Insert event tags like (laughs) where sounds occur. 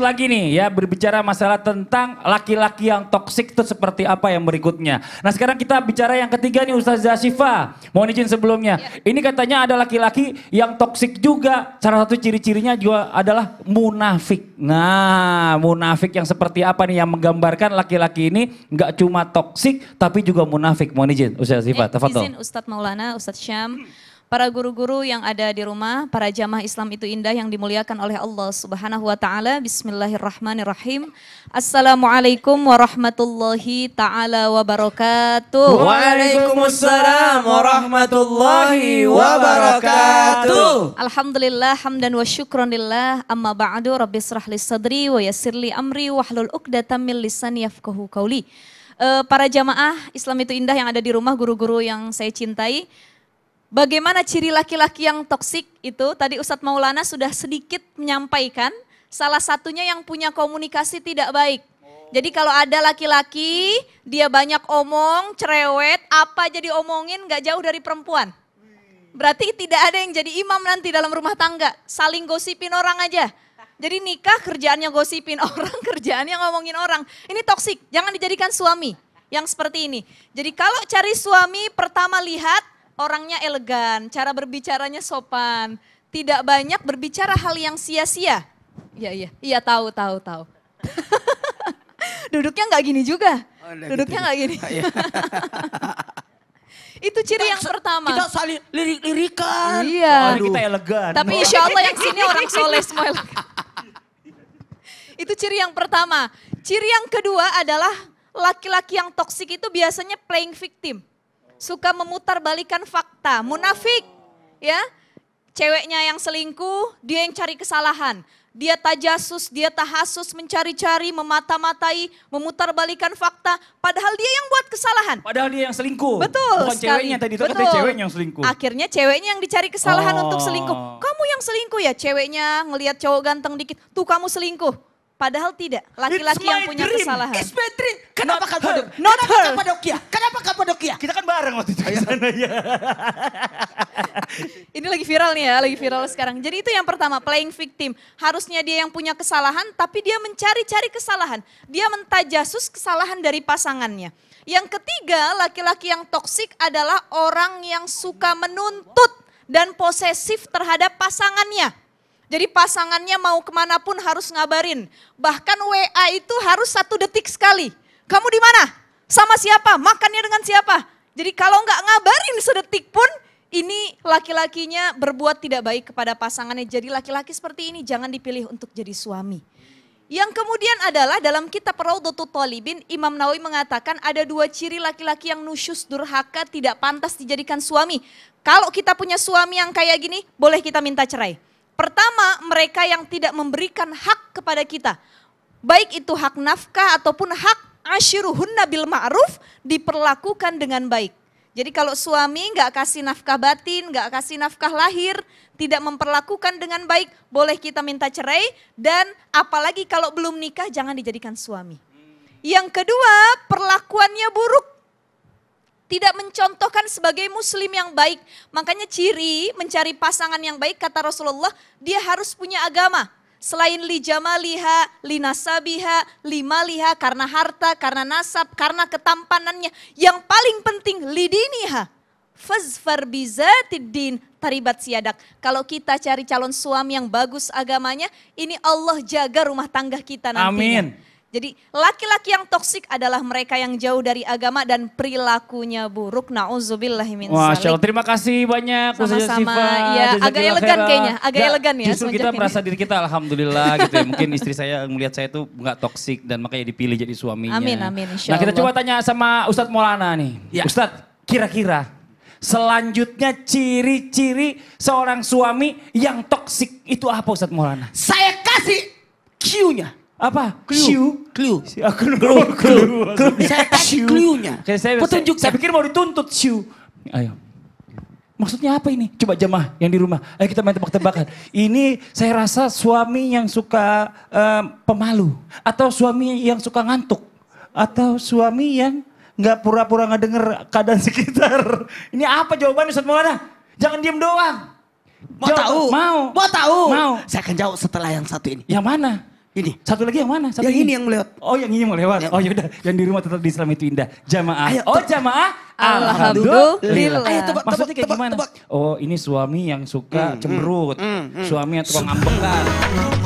lagi nih ya berbicara masalah tentang laki-laki yang toksik itu seperti apa yang berikutnya. Nah sekarang kita bicara yang ketiga nih Ustazah Syifa. Mohon izin sebelumnya. Ya. Ini katanya ada laki-laki yang toksik juga. Salah satu ciri-cirinya juga adalah munafik. Nah munafik yang seperti apa nih yang menggambarkan laki-laki ini nggak cuma toksik tapi juga munafik. Mohon izin Ustazah Syifa. Eh, izin Ustadz Maulana, Ustadz Syam para guru-guru yang ada di rumah, para jamaah Islam itu indah yang dimuliakan oleh Allah Subhanahu wa taala. Bismillahirrahmanirrahim. Assalamualaikum warahmatullahi taala wabarakatuh. Waalaikumsalam warahmatullahi wabarakatuh. Alhamdulillah hamdan wa syukronillah Amma ba'du rabbi li sadri wa yassirli amri wahlul 'uqdatam min lisani yafqahu qawli. Uh, para jamaah Islam itu indah yang ada di rumah, guru-guru yang saya cintai, Bagaimana ciri laki-laki yang toksik itu? Tadi Ustadz Maulana sudah sedikit menyampaikan. Salah satunya yang punya komunikasi tidak baik. Jadi kalau ada laki-laki, dia banyak omong, cerewet, apa jadi omongin gak jauh dari perempuan. Berarti tidak ada yang jadi imam nanti dalam rumah tangga. Saling gosipin orang aja. Jadi nikah kerjaannya gosipin (laughs) orang, kerjaannya ngomongin orang. Ini toksik, jangan dijadikan suami yang seperti ini. Jadi kalau cari suami pertama lihat orangnya elegan, cara berbicaranya sopan, tidak banyak berbicara hal yang sia-sia. Iya, iya, iya tahu, tahu, tahu. (laughs) Duduknya nggak gini juga. Oh, Duduknya gitu. nggak gini. Ah, iya. (laughs) Itu ciri kita, yang pertama. Kita saling lirik-lirikan. Iya. Aduh. Oh, kita elegan. Tapi oh. insya Allah yang sini orang soleh semua (laughs) Itu ciri yang pertama. Ciri yang kedua adalah laki-laki yang toksik itu biasanya playing victim suka memutarbalikan fakta, munafik, ya. Ceweknya yang selingkuh, dia yang cari kesalahan. Dia tajasus, dia tahasus, mencari-cari, memata-matai, memutarbalikan fakta. Padahal dia yang buat kesalahan. Padahal dia yang selingkuh. Betul Bukan sekali. ceweknya tadi, itu ceweknya yang selingkuh. Akhirnya ceweknya yang dicari kesalahan oh. untuk selingkuh. Kamu yang selingkuh ya, ceweknya ngelihat cowok ganteng dikit. Tuh kamu selingkuh. Padahal tidak, laki-laki yang punya dream. kesalahan. It's my dream. Kenapa Not kamu her. Kenapa kamu Kenapa kamu Kita bareng waktu itu iya. sana ya. (laughs) Ini lagi viral nih ya, lagi viral sekarang. Jadi itu yang pertama, playing victim. Harusnya dia yang punya kesalahan, tapi dia mencari-cari kesalahan. Dia mentajasus kesalahan dari pasangannya. Yang ketiga, laki-laki yang toksik adalah orang yang suka menuntut dan posesif terhadap pasangannya. Jadi pasangannya mau kemana pun harus ngabarin. Bahkan WA itu harus satu detik sekali. Kamu di mana? Sama siapa? Makannya dengan siapa? Jadi kalau nggak ngabarin sedetik pun, ini laki-lakinya berbuat tidak baik kepada pasangannya. Jadi laki-laki seperti ini jangan dipilih untuk jadi suami. Yang kemudian adalah dalam kitab Raudhatul Talibin, Imam Nawawi mengatakan ada dua ciri laki-laki yang nusyus durhaka tidak pantas dijadikan suami. Kalau kita punya suami yang kayak gini, boleh kita minta cerai. Pertama, mereka yang tidak memberikan hak kepada kita. Baik itu hak nafkah ataupun hak asyiruhun Nabil ma'ruf diperlakukan dengan baik. Jadi kalau suami nggak kasih nafkah batin, nggak kasih nafkah lahir, tidak memperlakukan dengan baik, boleh kita minta cerai dan apalagi kalau belum nikah jangan dijadikan suami. Yang kedua, perlakuannya buruk. Tidak mencontohkan sebagai muslim yang baik. Makanya ciri mencari pasangan yang baik kata Rasulullah, dia harus punya agama selain li jamaliha, li nasabiha, li maliha, karena harta, karena nasab, karena ketampanannya. Yang paling penting li diniha. Fazfar bizatiddin taribat siadak. Kalau kita cari calon suami yang bagus agamanya, ini Allah jaga rumah tangga kita nanti. Amin. Jadi laki-laki yang toksik adalah mereka yang jauh dari agama dan perilakunya buruk. Nauzubillahimin Wah, Allah, terima kasih banyak. Sama-sama. Ya, agak elegan kayaknya, agak gak, elegan ya. Justru kita ini. merasa diri kita alhamdulillah gitu ya. Mungkin istri saya melihat saya itu nggak toksik dan makanya dipilih jadi suaminya. Amin, amin. Insya nah kita Allah. coba tanya sama Ustadz Maulana nih. Ya. Ustadz, kira-kira Selanjutnya ciri-ciri seorang suami yang toksik itu apa Ustadz Maulana? Saya kasih Q-nya. Apa? Clue. Clue. Clue. Aku clue. Clue. clue. Saya tadi clue-nya. Saya, Petunjuk. Saya, saya pikir mau dituntut Siu. Ayo. Maksudnya apa ini? Coba jemaah yang di rumah. Ayo kita main tebak-tebakan. ini saya rasa suami yang suka um, pemalu. Atau suami yang suka ngantuk. Atau suami yang nggak pura-pura nggak denger keadaan sekitar. Ini apa jawabannya Ustaz Maulana? Jangan diem doang. Mau Jawab, tahu? Mau. Mau tahu? Mau. Saya akan jawab setelah yang satu ini. Yang mana? Ini. Satu lagi yang mana? Satu yang ini, ini yang lewat. Oh yang ini yang lewat. Iya. Oh yaudah. Yang di rumah tetap di Islam itu indah. Jamaah. Ayo, oh jamaah. Alhamdulillah. Ayo tebak, Maksudnya kayak tebak, gimana? Tebak. Oh ini suami yang suka hmm, hmm cemberut. Hmm, hmm, hmm. Suami yang tukang ambekan. (laughs)